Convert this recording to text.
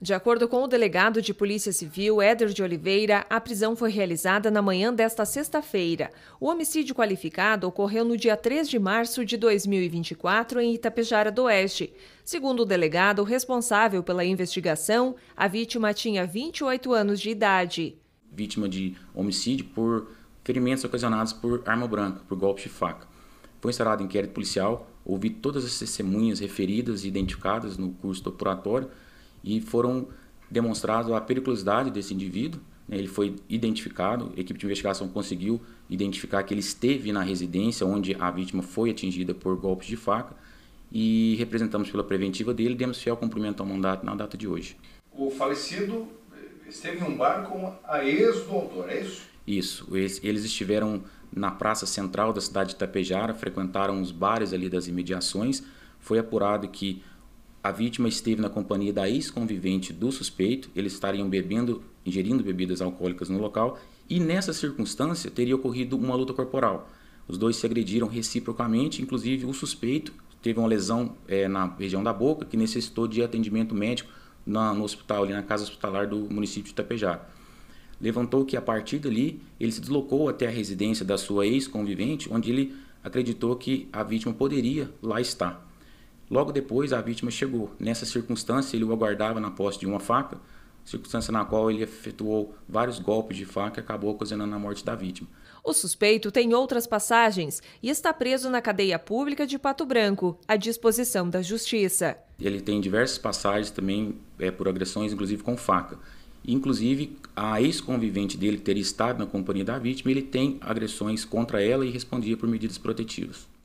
De acordo com o delegado de Polícia Civil, Éder de Oliveira, a prisão foi realizada na manhã desta sexta-feira. O homicídio qualificado ocorreu no dia 3 de março de 2024 em Itapejara do Oeste. Segundo o delegado responsável pela investigação, a vítima tinha 28 anos de idade. Vítima de homicídio por ferimentos ocasionados por arma branca, por golpe de faca. Foi instaurado inquérito policial, ouvi todas as testemunhas referidas e identificadas no curso do operatório e foram demonstrados a periculosidade desse indivíduo. Né? Ele foi identificado, a equipe de investigação conseguiu identificar que ele esteve na residência onde a vítima foi atingida por golpes de faca e representamos pela preventiva dele e demos fiel cumprimento ao mandato na data de hoje. O falecido esteve em um bar com a ex do autor, é isso? Isso. Eles estiveram na praça central da cidade de Itapejara, frequentaram os bares ali das imediações. Foi apurado que a vítima esteve na companhia da ex-convivente do suspeito, eles estariam bebendo, ingerindo bebidas alcoólicas no local, e nessa circunstância teria ocorrido uma luta corporal. Os dois se agrediram reciprocamente, inclusive o suspeito teve uma lesão é, na região da boca que necessitou de atendimento médico na, no hospital, ali na casa hospitalar do município de Itapejara. Levantou que a partir dali ele se deslocou até a residência da sua ex-convivente, onde ele acreditou que a vítima poderia lá estar. Logo depois, a vítima chegou. Nessa circunstância, ele o aguardava na posse de uma faca, circunstância na qual ele efetuou vários golpes de faca e acabou ocasionando a morte da vítima. O suspeito tem outras passagens e está preso na cadeia pública de Pato Branco, à disposição da Justiça. Ele tem diversas passagens também é, por agressões, inclusive com faca. Inclusive, a ex-convivente dele ter teria estado na companhia da vítima, ele tem agressões contra ela e respondia por medidas protetivas.